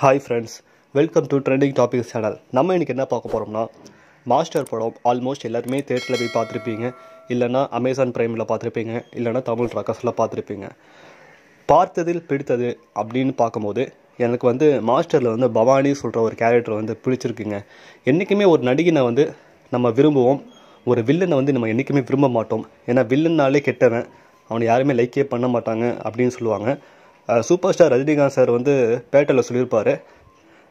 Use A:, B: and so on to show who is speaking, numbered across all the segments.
A: hi friends welcome to trending topics channel நம்ம இன்றைக்கி என்ன பார்க்க போகிறோம்னா மாஸ்டர் படம் ஆல்மோஸ்ட் எல்லாருமே தேட்டரில் போய் பார்த்துருப்பீங்க இல்லைனா அமேசான் ப்ரைமில் பார்த்துருப்பீங்க இல்லைனா தமிழ் ரகஸில் பார்த்துருப்பீங்க பார்த்ததில் பிடித்தது அப்படின்னு பார்க்கும்போது எனக்கு வந்து மாஸ்டரில் வந்து பவானி சொல்கிற ஒரு கேரக்டர் வந்து பிடிச்சிருக்குங்க என்றைக்குமே ஒரு நடிகனை வந்து நம்ம விரும்புவோம் ஒரு வில்லனை வந்து நம்ம என்றைக்குமே விரும்ப மாட்டோம் ஏன்னா வில்லன்னாலே கெட்டவன் அவனை யாருமே லைக்கே பண்ண மாட்டாங்க அப்படின்னு சொல்லுவாங்க சூப்பர் ஸ்டார் ரஜினிகாந்த் சார் வந்து பேட்டையில் சொல்லியிருப்பார்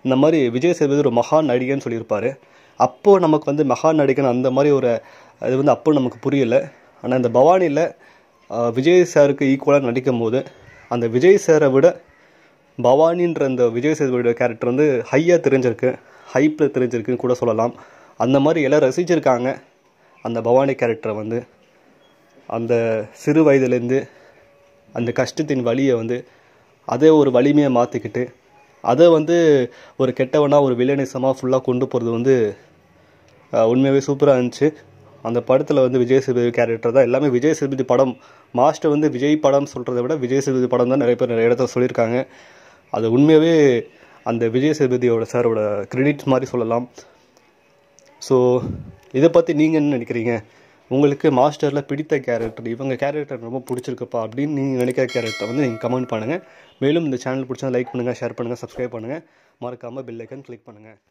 A: இந்த மாதிரி விஜய் சேதுபதி ஒரு மகான் நடிகைன்னு சொல்லியிருப்பார் அப்போது நமக்கு வந்து மகான் நடிகன் அந்த மாதிரி ஒரு இது வந்து அப்போ நமக்கு புரியலை ஆனால் இந்த பவானியில் விஜய் சாருக்கு ஈக்குவலாக நடிக்கும் போது அந்த விஜய் சாரை விட பவானின்ற அந்த விஜய் சேதுபதியோட கேரக்டர் வந்து ஹையாக தெரிஞ்சிருக்கு ஹைப்பில் தெரிஞ்சிருக்குன்னு கூட சொல்லலாம் அந்த மாதிரி எல்லாம் ரசிச்சிருக்காங்க அந்த பவானி கேரக்டரை வந்து அந்த சிறு வயதுலேருந்து அந்த கஷ்டத்தின் வழியை வந்து அதே ஒரு வலிமையை மாற்றிக்கிட்டு அதை வந்து ஒரு கெட்டவனாக ஒரு வில்லனிசமாக ஃபுல்லாக கொண்டு போகிறது வந்து உண்மையாகவே சூப்பராக இருந்துச்சு அந்த படத்தில் வந்து விஜய் சேதுபதி கேரக்டர் தான் எல்லாமே விஜய் சேதுபதி படம் மாஸ்டர் வந்து விஜய் படம் சொல்கிறத விட விஜய் சேதுபதி படம் தான் நிறைய பேர் நிறைய இடத்துல சொல்லியிருக்காங்க அது உண்மையாகவே அந்த விஜய் சேதுபதியோட சாரோட கிரெடிட் மாதிரி சொல்லலாம் ஸோ இதை பற்றி நீங்கள் என்ன நினைக்கிறீங்க உங்களுக்கு மாஸ்டரில் பிடித்த கேரக்டர் இவங்க கேரக்டர் ரொம்ப பிடிச்சிருக்குப்பா அப்படின்னு நீங்கள் நினைக்கிற கேரக்டர் வந்து நீங்கள் கமெண்ட் பண்ணுங்கள் மேலும் இந்த சேனல் பிடிச்சா லைக் பண்ணுங்கள் ஷேர் பண்ணுங்கள் சப்ஸ்கிரைப் பண்ணுங்கள் மறக்காமல் பெல் ஐக்கன் கிளிக் பண்ணுங்கள்